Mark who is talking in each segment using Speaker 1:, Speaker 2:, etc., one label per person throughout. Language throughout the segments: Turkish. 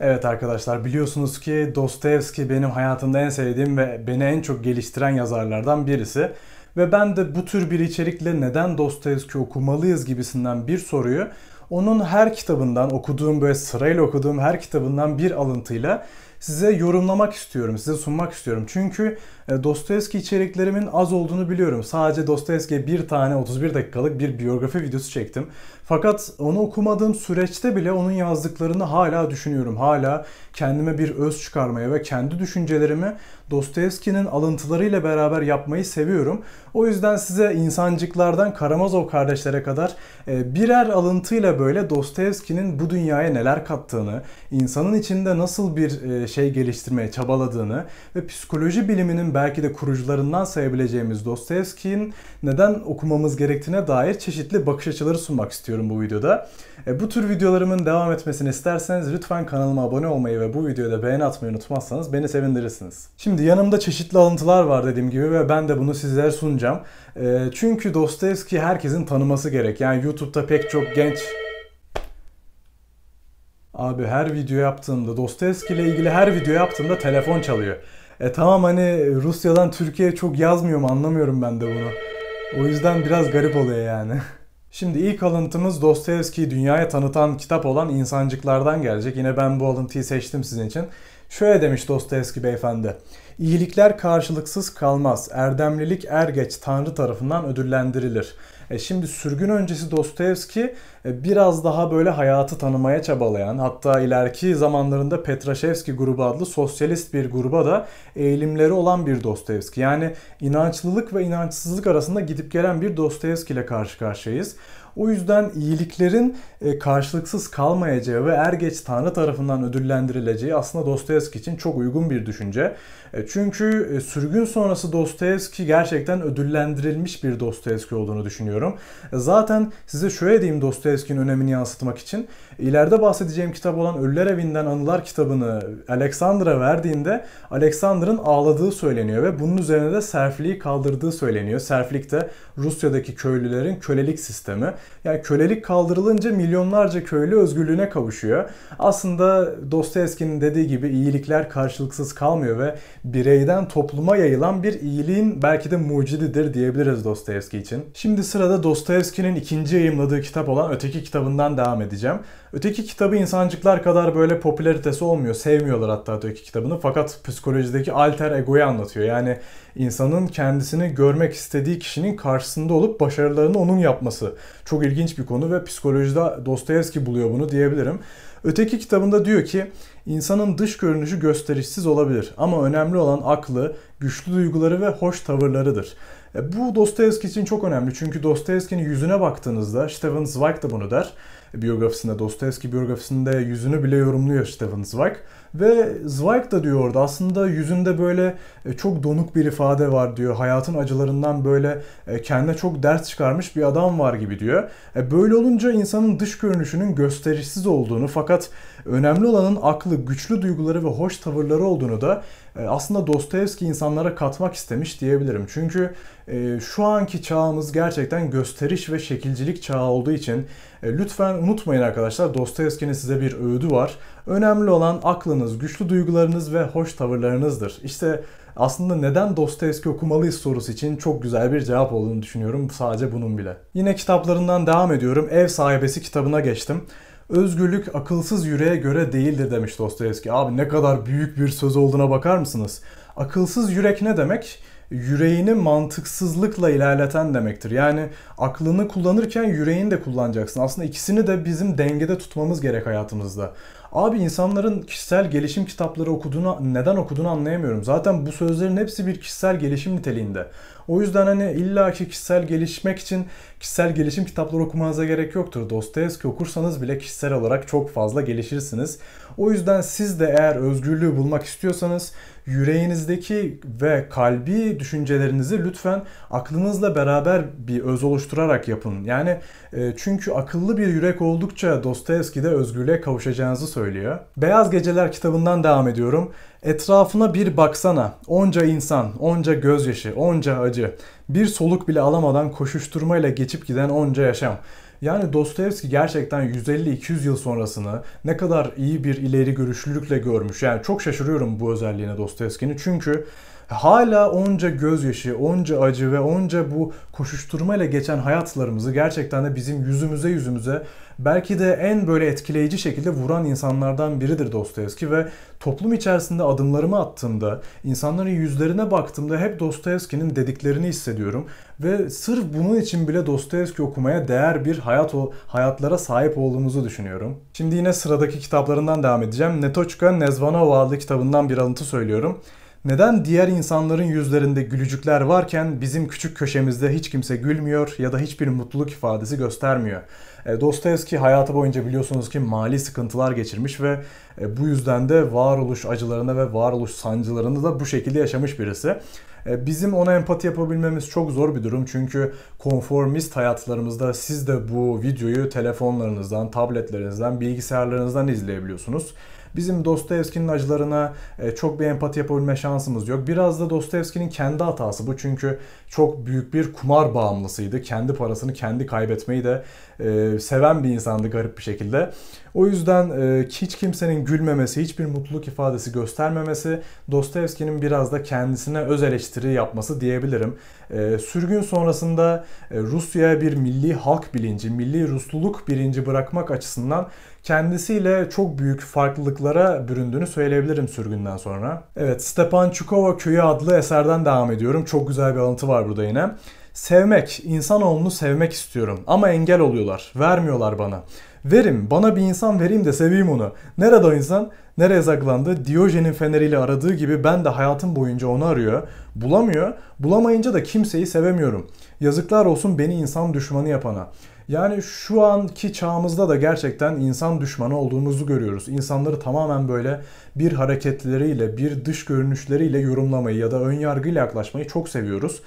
Speaker 1: Evet arkadaşlar biliyorsunuz ki Dostoyevski benim hayatımda en sevdiğim ve beni en çok geliştiren yazarlardan birisi. Ve ben de bu tür bir içerikle neden Dostoyevski okumalıyız gibisinden bir soruyu onun her kitabından okuduğum böyle sırayla okuduğum her kitabından bir alıntıyla size yorumlamak istiyorum, size sunmak istiyorum. Çünkü e, Dostoyevski içeriklerimin az olduğunu biliyorum. Sadece Dostoyevski'ye bir tane 31 dakikalık bir biyografi videosu çektim. Fakat onu okumadığım süreçte bile onun yazdıklarını hala düşünüyorum. Hala kendime bir öz çıkarmaya ve kendi düşüncelerimi Dostoyevski'nin alıntılarıyla beraber yapmayı seviyorum. O yüzden size insancıklardan Karamazov kardeşlere kadar e, birer alıntıyla böyle Dostoyevski'nin bu dünyaya neler kattığını, insanın içinde nasıl bir e, şey geliştirmeye çabaladığını ve psikoloji biliminin belki de kurucularından sayabileceğimiz Dostoyevski'nin neden okumamız gerektiğine dair çeşitli bakış açıları sunmak istiyorum bu videoda. E, bu tür videolarımın devam etmesini isterseniz lütfen kanalıma abone olmayı ve bu videoda beğeni atmayı unutmazsanız beni sevindirirsiniz. Şimdi yanımda çeşitli alıntılar var dediğim gibi ve ben de bunu sizlere sunacağım. E, çünkü Dostoyevski herkesin tanıması gerek. Yani YouTube'da pek çok genç Abi her video yaptığımda Dostoyevski ile ilgili her video yaptığımda telefon çalıyor. E tamam hani Rusya'dan Türkiye çok yazmıyor mu anlamıyorum ben de bunu. O yüzden biraz garip oluyor yani. Şimdi ilk alıntımız Dostoyevski'yi dünyaya tanıtan kitap olan İnsancıklardan gelecek. Yine ben bu alıntıyı seçtim sizin için. Şöyle demiş Dostoyevski beyefendi. İyilikler karşılıksız kalmaz. Erdemlilik er geç Tanrı tarafından ödüllendirilir. E şimdi sürgün öncesi Dostoyevski e, biraz daha böyle hayatı tanımaya çabalayan hatta ileriki zamanlarında Petraşevski grubu adlı sosyalist bir gruba da eğilimleri olan bir Dostoyevski. Yani inançlılık ve inançsızlık arasında gidip gelen bir Dostoyevski ile karşı karşıyayız. O yüzden iyiliklerin e, karşılıksız kalmayacağı ve er geç Tanrı tarafından ödüllendirileceği aslında Dostoyevski için çok uygun bir düşünce. E, çünkü e, sürgün sonrası Dostoyevski gerçekten ödüllendirilmiş bir Dostoyevski olduğunu düşünüyorum. E, zaten size şöyle diyeyim Dostoyevski'nin önemini yansıtmak için. İleride bahsedeceğim kitap olan Ölüler Evinden Anılar kitabını Alexander'a verdiğinde Alexander'ın ağladığı söyleniyor ve bunun üzerine de serfliği kaldırdığı söyleniyor. Serflik de Rusya'daki köylülerin kölelik sistemi. Yani kölelik kaldırılınca milyonlarca köylü özgürlüğüne kavuşuyor. Aslında Dostoyevski'nin dediği gibi iyilikler karşılıksız kalmıyor ve bireyden topluma yayılan bir iyiliğin belki de mucididir diyebiliriz Dostoyevski için. Şimdi sırada Dostoyevski'nin ikinci yayımladığı kitap olan Öteki kitabından devam edeceğim. Öteki kitabı insancıklar kadar böyle popülaritesi olmuyor. Sevmiyorlar hatta Öteki kitabını. Fakat psikolojideki alter egoyu anlatıyor. Yani insanın kendisini görmek istediği kişinin karşısında olup başarılarını onun yapması. Çok ilginç bir konu ve psikolojide Dostoyevski buluyor bunu diyebilirim. Öteki kitabında diyor ki insanın dış görünüşü gösterişsiz olabilir ama önemli olan aklı, güçlü duyguları ve hoş tavırlarıdır. E, bu Dostoyevski için çok önemli çünkü Dostoyevski'nin yüzüne baktığınızda Stephen Zweig da bunu der. Biyografisinde, Dostoyevski biyografisinde yüzünü bile yorumluyor Stephen Zweig. Ve Zweig da diyor orada aslında yüzünde böyle e, çok donuk bir ifade var diyor. Hayatın acılarından böyle e, kendine çok ders çıkarmış bir adam var gibi diyor. Böyle olunca insanın dış görünüşünün gösterişsiz olduğunu fakat önemli olanın aklı, güçlü duyguları ve hoş tavırları olduğunu da e, aslında Dostoyevski insanlara katmak istemiş diyebilirim. Çünkü e, şu anki çağımız gerçekten gösteriş ve şekilcilik çağı olduğu için e, lütfen unutmayın arkadaşlar Dostoyevski'nin size bir öğüdü var. Önemli olan aklınız, güçlü duygularınız ve hoş tavırlarınızdır. İşte aslında neden Dostoyevski okumalıyız sorusu için çok güzel bir cevap olduğunu düşünüyorum sadece bunun bile. Yine kitaplarından devam ediyorum. Ev sahibesi kitabına geçtim. Özgürlük akılsız yüreğe göre değildir demiş Dostoyevski. Abi ne kadar büyük bir söz olduğuna bakar mısınız? Akılsız yürek ne demek? yüreğini mantıksızlıkla ilerleten demektir. Yani aklını kullanırken yüreğini de kullanacaksın. Aslında ikisini de bizim dengede tutmamız gerek hayatımızda. Abi insanların kişisel gelişim kitapları okuduğunu, neden okuduğunu anlayamıyorum. Zaten bu sözlerin hepsi bir kişisel gelişim niteliğinde. O yüzden hani illa ki kişisel gelişmek için kişisel gelişim kitapları okumanıza gerek yoktur. Dostoyevski okursanız bile kişisel olarak çok fazla gelişirsiniz. O yüzden siz de eğer özgürlüğü bulmak istiyorsanız yüreğinizdeki ve kalbi düşüncelerinizi lütfen aklınızla beraber bir öz oluşturarak yapın. Yani e, çünkü akıllı bir yürek oldukça Dostoyevski de özgürlüğe kavuşacağınızı söylüyor. Beyaz Geceler kitabından devam ediyorum. Etrafına bir baksana. Onca insan, onca gözyaşı, onca acı. Bir soluk bile alamadan koşuşturmayla geçip giden onca yaşam. Yani Dostoyevski gerçekten 150-200 yıl sonrasını ne kadar iyi bir ileri görüşlülükle görmüş. Yani çok şaşırıyorum bu özelliğine Dostoyevski'nin. Çünkü e, hala onca gözyaşı, onca acı ve onca bu koşuşturmayla geçen hayatlarımızı gerçekten de bizim yüzümüze yüzümüze belki de en böyle etkileyici şekilde vuran insanlardan biridir Dostoyevski ve toplum içerisinde adımlarımı attığımda, insanların yüzlerine baktığımda hep Dostoyevski'nin dediklerini hissediyorum ve sırf bunun için bile Dostoyevski okumaya değer bir hayat o hayatlara sahip olduğumuzu düşünüyorum. Şimdi yine sıradaki kitaplarından devam edeceğim. Netoçka Nezvanova adlı kitabından bir alıntı söylüyorum. Neden diğer insanların yüzlerinde gülücükler varken bizim küçük köşemizde hiç kimse gülmüyor ya da hiçbir mutluluk ifadesi göstermiyor? E, Dostoyevski hayatı boyunca biliyorsunuz ki mali sıkıntılar geçirmiş ve e, bu yüzden de varoluş acılarını ve varoluş sancılarını da bu şekilde yaşamış birisi. E, bizim ona empati yapabilmemiz çok zor bir durum çünkü konformist hayatlarımızda siz de bu videoyu telefonlarınızdan, tabletlerinizden, bilgisayarlarınızdan izleyebiliyorsunuz. Bizim Dostoyevski'nin acılarına e, çok bir empati yapabilme şansımız yok. Biraz da Dostoyevski'nin kendi hatası bu. Çünkü çok büyük bir kumar bağımlısıydı. Kendi parasını kendi kaybetmeyi de e, seven bir insandı garip bir şekilde. O yüzden e, hiç kimsenin gülmemesi, hiçbir mutluluk ifadesi göstermemesi Dostoyevski'nin biraz da kendisine öz eleştiri yapması diyebilirim. E, sürgün sonrasında e, Rusya'ya bir milli halk bilinci, milli Rusluluk bilinci bırakmak açısından kendisiyle çok büyük farklılıklara büründüğünü söyleyebilirim sürgünden sonra. Evet, Stepan Çukova Köyü adlı eserden devam ediyorum. Çok güzel bir alıntı var burada yine. Sevmek, insanoğlunu sevmek istiyorum ama engel oluyorlar, vermiyorlar bana. Verim, bana bir insan vereyim de seveyim onu. Nerede o insan? Nereye saklandı? Diyojen'in feneriyle aradığı gibi ben de hayatım boyunca onu arıyor. Bulamıyor. Bulamayınca da kimseyi sevemiyorum. Yazıklar olsun beni insan düşmanı yapana. Yani şu anki çağımızda da gerçekten insan düşmanı olduğumuzu görüyoruz. İnsanları tamamen böyle bir hareketleriyle, bir dış görünüşleriyle yorumlamayı ya da ön yargıyla yaklaşmayı çok seviyoruz.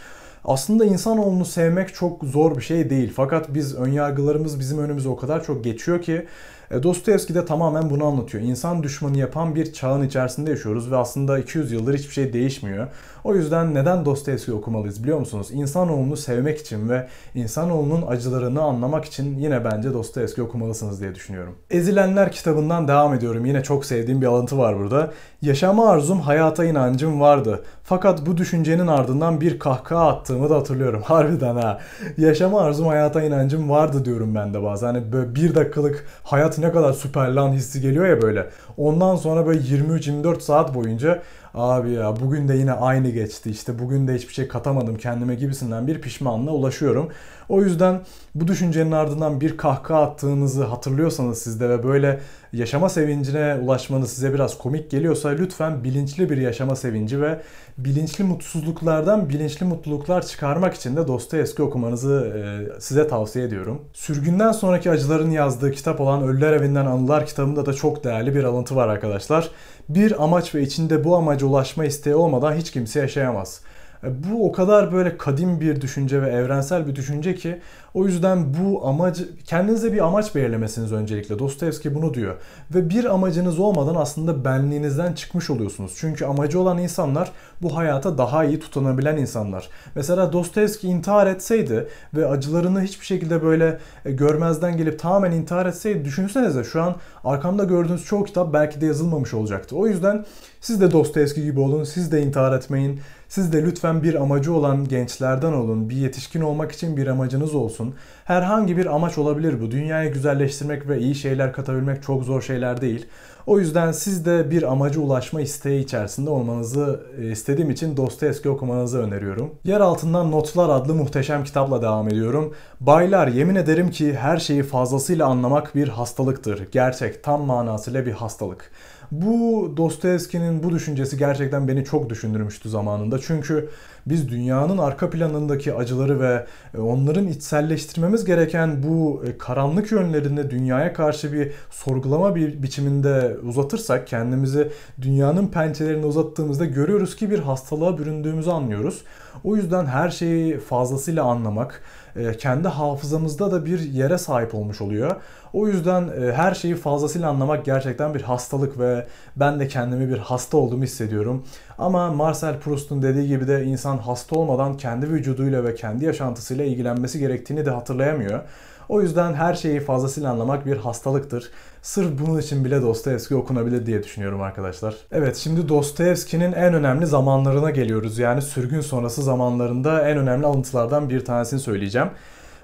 Speaker 1: Aslında insanoğlunu sevmek çok zor bir şey değil. Fakat biz önyargılarımız bizim önümüze o kadar çok geçiyor ki e, Dostoyevski de tamamen bunu anlatıyor. İnsan düşmanı yapan bir çağın içerisinde yaşıyoruz ve aslında 200 yıldır hiçbir şey değişmiyor. O yüzden neden Dostoyevski okumalıyız biliyor musunuz? İnsanoğlunu sevmek için ve insanoğlunun acılarını anlamak için yine bence Dostoyevski okumalısınız diye düşünüyorum. Ezilenler kitabından devam ediyorum. Yine çok sevdiğim bir alıntı var burada. Yaşama arzum, hayata inancım vardı. Fakat bu düşüncenin ardından bir kahkaha attığımı da hatırlıyorum. Harbiden ha. Yaşama arzum, hayata inancım vardı diyorum ben de bazen. Hani böyle bir dakikalık hayat ne kadar süper lan hissi geliyor ya böyle. Ondan sonra böyle 23-24 saat boyunca abi ya bugün de yine aynı geçti işte bugün de hiçbir şey katamadım kendime gibisinden bir pişmanlığa ulaşıyorum. O yüzden bu düşüncenin ardından bir kahkaha attığınızı hatırlıyorsanız sizde ve böyle yaşama sevincine ulaşmanız size biraz komik geliyorsa lütfen bilinçli bir yaşama sevinci ve bilinçli mutsuzluklardan bilinçli mutluluklar çıkarmak için de Dostoyevski okumanızı e, size tavsiye ediyorum. Sürgünden sonraki acıların yazdığı kitap olan Ölüler Evinden Anılar kitabında da çok değerli bir alıntı var arkadaşlar. Bir amaç ve içinde bu amaca ulaşma isteği olmadan hiç kimse yaşayamaz. Bu o kadar böyle kadim bir düşünce ve evrensel bir düşünce ki o yüzden bu amacı kendinize bir amaç belirlemesiniz öncelikle. Dostoyevski bunu diyor. Ve bir amacınız olmadan aslında benliğinizden çıkmış oluyorsunuz. Çünkü amacı olan insanlar bu hayata daha iyi tutunabilen insanlar. Mesela Dostoyevski intihar etseydi ve acılarını hiçbir şekilde böyle e, görmezden gelip tamamen intihar etseydi düşünsenize şu an arkamda gördüğünüz çoğu kitap belki de yazılmamış olacaktı. O yüzden siz de Dostoyevski gibi olun, siz de intihar etmeyin. Siz de lütfen bir amacı olan gençlerden olun. Bir yetişkin olmak için bir amacınız olsun. Herhangi bir amaç olabilir bu. Dünyayı güzelleştirmek ve iyi şeyler katabilmek çok zor şeyler değil. O yüzden siz de bir amaca ulaşma isteği içerisinde olmanızı e, istediğim için Dostoyevski okumanızı öneriyorum. Yer altından Notlar adlı muhteşem kitapla devam ediyorum. Baylar yemin ederim ki her şeyi fazlasıyla anlamak bir hastalıktır. Gerçek tam manasıyla bir hastalık. Bu Dostoyevski'nin bu düşüncesi gerçekten beni çok düşündürmüştü zamanında. Çünkü biz dünyanın arka planındaki acıları ve e, onların içselleştirmemiz gereken bu e, karanlık yönlerini dünyaya karşı bir sorgulama bir biçiminde uzatırsak kendimizi dünyanın pençelerine uzattığımızda görüyoruz ki bir hastalığa büründüğümüzü anlıyoruz. O yüzden her şeyi fazlasıyla anlamak, e, kendi hafızamızda da bir yere sahip olmuş oluyor. O yüzden e, her şeyi fazlasıyla anlamak gerçekten bir hastalık ve ben de kendimi bir hasta olduğumu hissediyorum. Ama Marcel Proust'un dediği gibi de insan hasta olmadan kendi vücuduyla ve kendi yaşantısıyla ilgilenmesi gerektiğini de hatırlayamıyor. O yüzden her şeyi fazlasıyla anlamak bir hastalıktır. Sırf bunun için bile Dostoyevski okunabilir diye düşünüyorum arkadaşlar. Evet şimdi Dostoyevski'nin en önemli zamanlarına geliyoruz. Yani sürgün sonrası zamanlarında en önemli alıntılardan bir tanesini söyleyeceğim.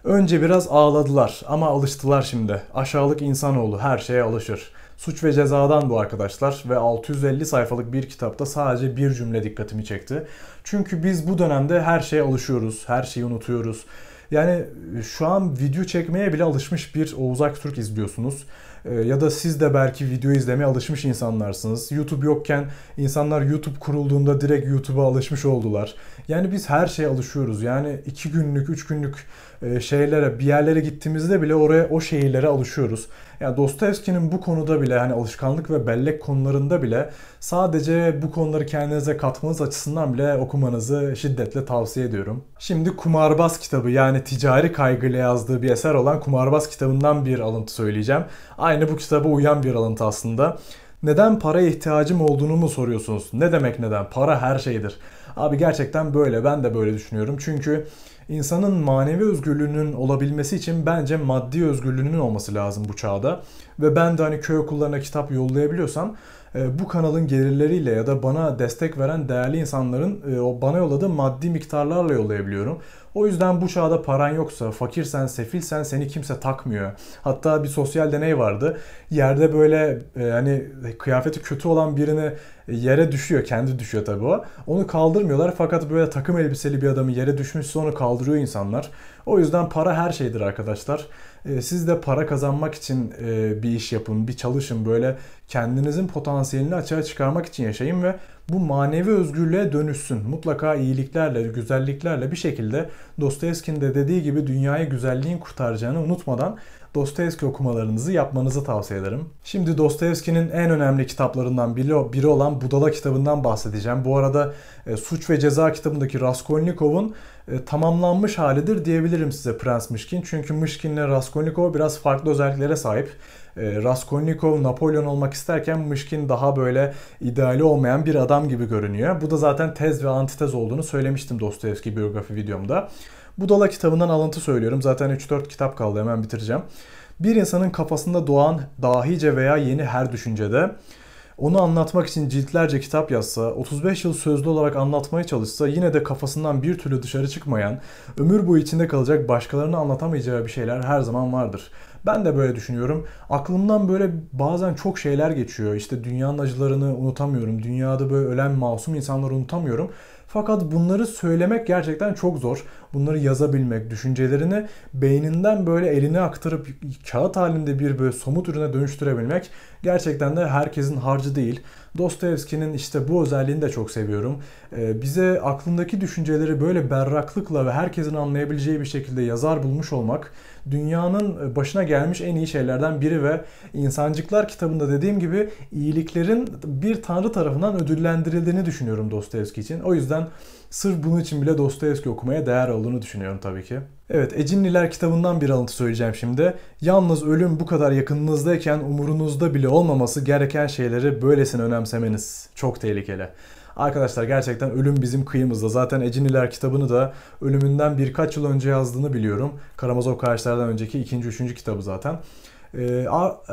Speaker 1: Önce biraz ağladılar ama alıştılar şimdi. Aşağılık insanoğlu her şeye alışır. Suç ve Ceza'dan bu arkadaşlar ve 650 sayfalık bir kitapta sadece bir cümle dikkatimi çekti. Çünkü biz bu dönemde her şeye alışıyoruz, her şeyi unutuyoruz. Yani e, şu an video çekmeye bile alışmış bir Oğuz Aktürk izliyorsunuz. E, ya da siz de belki video izlemeye alışmış insanlarsınız. YouTube yokken insanlar YouTube kurulduğunda direkt YouTube'a alışmış oldular. Yani biz her şeye alışıyoruz. Yani 2 günlük, 3 günlük e, şehirlere, bir yerlere gittiğimizde bile oraya o şehirlere alışıyoruz. Yani Dostoyevski'nin bu konuda bile hani alışkanlık ve bellek konularında bile sadece bu konuları kendinize katmanız açısından bile okumanızı şiddetle tavsiye ediyorum. Şimdi Kumarbaz kitabı yani ticari kaygıyla yazdığı bir eser olan Kumarbaz kitabından bir alıntı söyleyeceğim. Aynı bu kitaba uyan bir alıntı aslında. Neden para ihtiyacım olduğunu mu soruyorsunuz? Ne demek neden? Para her şeydir. Abi gerçekten böyle. Ben de böyle düşünüyorum. Çünkü insanın manevi özgürlüğünün olabilmesi için bence maddi özgürlüğünün olması lazım bu çağda ve ben de hani köy okullarına kitap yollayabiliyorsam e, bu kanalın gelirleriyle ya da bana destek veren değerli insanların e, o bana yolladığı maddi miktarlarla yollayabiliyorum. O yüzden bu çağda paran yoksa, fakirsen, sefilsen seni kimse takmıyor. Hatta bir sosyal deney vardı. Yerde böyle e, hani kıyafeti kötü olan birini yere düşüyor. Kendi düşüyor tabii o. Onu kaldırmıyorlar fakat böyle takım elbiseli bir adamı yere düşmüşse onu kaldırıyor insanlar. O yüzden para her şeydir arkadaşlar. Ee, siz de para kazanmak için e, bir iş yapın, bir çalışın böyle kendinizin potansiyelini açığa çıkarmak için yaşayın ve bu manevi özgürlüğe dönüşsün. Mutlaka iyiliklerle, güzelliklerle bir şekilde Dostoyevski'nin de dediği gibi dünyayı güzelliğin kurtaracağını unutmadan Dostoyevski okumalarınızı yapmanızı tavsiye ederim. Şimdi Dostoyevski'nin en önemli kitaplarından biri, olan Budala kitabından bahsedeceğim. Bu arada e, Suç ve Ceza kitabındaki Raskolnikov'un e, tamamlanmış halidir diyebilirim size Prens Mişkin. Çünkü Mişkin ile Raskolnikov biraz farklı özelliklere sahip. E, Raskolnikov Napolyon olmak isterken Mışkin daha böyle ideali olmayan bir adam gibi görünüyor. Bu da zaten tez ve antitez olduğunu söylemiştim Dostoyevski biyografi videomda. Budala kitabından alıntı söylüyorum. Zaten 3-4 kitap kaldı hemen bitireceğim. Bir insanın kafasında doğan dahice veya yeni her düşüncede onu anlatmak için ciltlerce kitap yazsa, 35 yıl sözlü olarak anlatmaya çalışsa yine de kafasından bir türlü dışarı çıkmayan, ömür boyu içinde kalacak başkalarına anlatamayacağı bir şeyler her zaman vardır. Ben de böyle düşünüyorum. Aklımdan böyle bazen çok şeyler geçiyor. İşte dünyanın acılarını unutamıyorum. Dünyada böyle ölen masum insanları unutamıyorum. Fakat bunları söylemek gerçekten çok zor. Bunları yazabilmek, düşüncelerini beyninden böyle eline aktarıp kağıt halinde bir böyle somut ürüne dönüştürebilmek gerçekten de herkesin harcı değil. Dostoyevski'nin işte bu özelliğini de çok seviyorum. Ee, bize aklındaki düşünceleri böyle berraklıkla ve herkesin anlayabileceği bir şekilde yazar bulmuş olmak dünyanın e, başına gelmiş en iyi şeylerden biri ve İnsancıklar kitabında dediğim gibi iyiliklerin bir tanrı tarafından ödüllendirildiğini düşünüyorum Dostoyevski için. O yüzden sırf bunun için bile Dostoyevski okumaya değer olduğunu düşünüyorum tabii ki. Evet, Ecinliler kitabından bir alıntı söyleyeceğim şimdi. Yalnız ölüm bu kadar yakınınızdayken umurunuzda bile olmaması gereken şeyleri böylesine önemsemeniz çok tehlikeli. Arkadaşlar gerçekten ölüm bizim kıyımızda. Zaten Eciniler kitabını da ölümünden birkaç yıl önce yazdığını biliyorum. Karamazov kardeşlerden önceki ikinci, üçüncü kitabı zaten. Ee,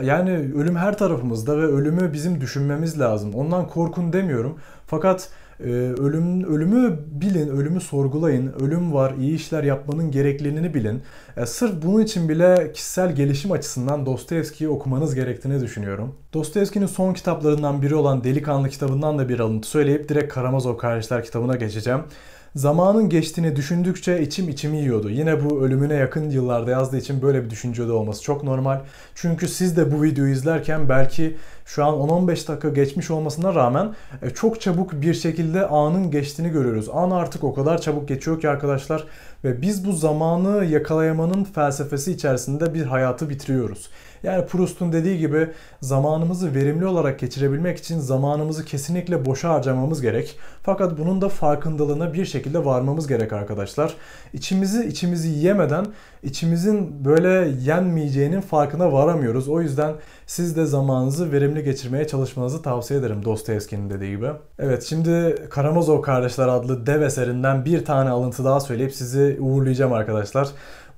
Speaker 1: yani ölüm her tarafımızda ve ölümü bizim düşünmemiz lazım. Ondan korkun demiyorum. Fakat ee, ölüm, ölümü bilin, ölümü sorgulayın. Ölüm var, iyi işler yapmanın gerekliliğini bilin. Ee, sırf bunun için bile kişisel gelişim açısından Dostoyevski'yi okumanız gerektiğini düşünüyorum. Dostoyevski'nin son kitaplarından biri olan Delikanlı kitabından da bir alıntı söyleyip direkt Karamazov Kardeşler kitabına geçeceğim. Zamanın geçtiğini düşündükçe içim içimi yiyordu. Yine bu ölümüne yakın yıllarda yazdığı için böyle bir düşüncede olması çok normal. Çünkü siz de bu videoyu izlerken belki şu an 10-15 dakika geçmiş olmasına rağmen e, çok çabuk bir şekilde anın geçtiğini görüyoruz. An artık o kadar çabuk geçiyor ki arkadaşlar ve biz bu zamanı yakalayamanın felsefesi içerisinde bir hayatı bitiriyoruz. Yani Proust'un dediği gibi zamanımızı verimli olarak geçirebilmek için zamanımızı kesinlikle boşa harcamamız gerek. Fakat bunun da farkındalığına bir şekilde varmamız gerek arkadaşlar. İçimizi içimizi yemeden içimizin böyle yenmeyeceğinin farkına varamıyoruz. O yüzden siz de zamanınızı verimli geçirmeye çalışmanızı tavsiye ederim Dostoyevski'nin dediği gibi. Evet şimdi Karamazov Kardeşler adlı dev eserinden bir tane alıntı daha söyleyip sizi uğurlayacağım arkadaşlar.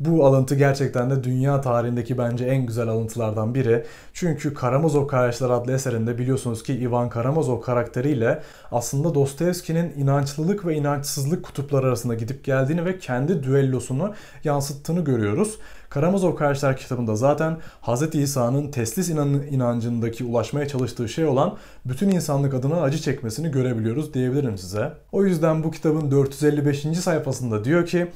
Speaker 1: Bu alıntı gerçekten de dünya tarihindeki bence en güzel alıntılardan biri. Çünkü Karamazov Kardeşler adlı eserinde biliyorsunuz ki Ivan Karamazov karakteriyle aslında Dostoyevski'nin inançlılık ve inançsızlık kutupları arasında gidip geldiğini ve kendi düellosunu yansıttığını görüyoruz. Karamazov Kardeşler kitabında zaten Hz. İsa'nın teslis inancındaki ulaşmaya çalıştığı şey olan bütün insanlık adına acı çekmesini görebiliyoruz diyebilirim size. O yüzden bu kitabın 455. sayfasında diyor ki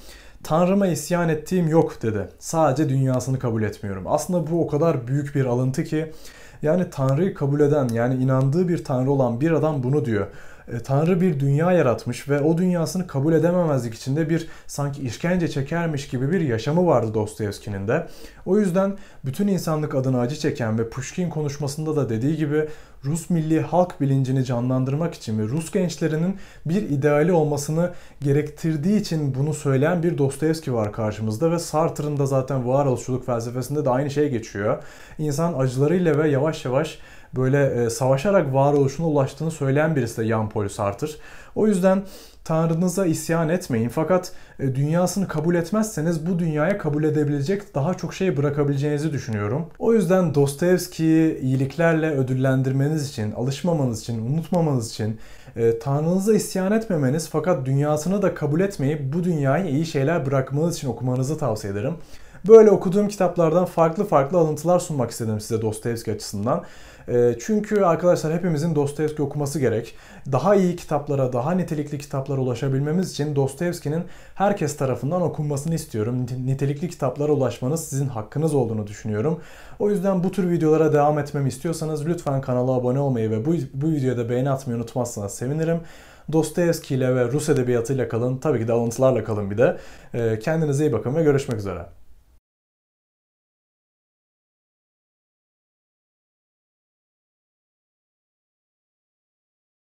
Speaker 1: Tanrıma isyan ettiğim yok dedi. Sadece dünyasını kabul etmiyorum. Aslında bu o kadar büyük bir alıntı ki yani Tanrı'yı kabul eden yani inandığı bir Tanrı olan bir adam bunu diyor. E, Tanrı bir dünya yaratmış ve o dünyasını kabul edememezlik içinde bir sanki işkence çekermiş gibi bir yaşamı vardı Dostoyevski'nin de. O yüzden bütün insanlık adına acı çeken ve Pushkin konuşmasında da dediği gibi Rus milli halk bilincini canlandırmak için ve Rus gençlerinin bir ideali olmasını gerektirdiği için bunu söyleyen bir Dostoyevski var karşımızda ve Sartre'ın da zaten varoluşçuluk felsefesinde de aynı şey geçiyor. İnsan acılarıyla ve yavaş yavaş böyle e, savaşarak varoluşuna ulaştığını söyleyen birisi de Jean-Paul Sartre. O yüzden Tanrınıza isyan etmeyin. Fakat e, dünyasını kabul etmezseniz bu dünyaya kabul edebilecek daha çok şey bırakabileceğinizi düşünüyorum. O yüzden Dostoyevski'yi iyiliklerle ödüllendirmeniz için, alışmamanız için, unutmamanız için, e, Tanrınıza isyan etmemeniz fakat dünyasını da kabul etmeyip bu dünyaya iyi şeyler bırakmanız için okumanızı tavsiye ederim. Böyle okuduğum kitaplardan farklı farklı alıntılar sunmak istedim size Dostoyevski açısından. Ee, çünkü arkadaşlar hepimizin Dostoyevski okuması gerek. Daha iyi kitaplara, daha nitelikli kitaplara ulaşabilmemiz için Dostoyevski'nin herkes tarafından okunmasını istiyorum. Nitelikli kitaplara ulaşmanız sizin hakkınız olduğunu düşünüyorum. O yüzden bu tür videolara devam etmemi istiyorsanız lütfen kanala abone olmayı ve bu, bu videoda beğeni atmayı unutmazsanız sevinirim. Dostoyevski ile ve Rus edebiyatıyla kalın. Tabii ki de alıntılarla kalın bir de. Ee, kendinize iyi bakın ve görüşmek üzere.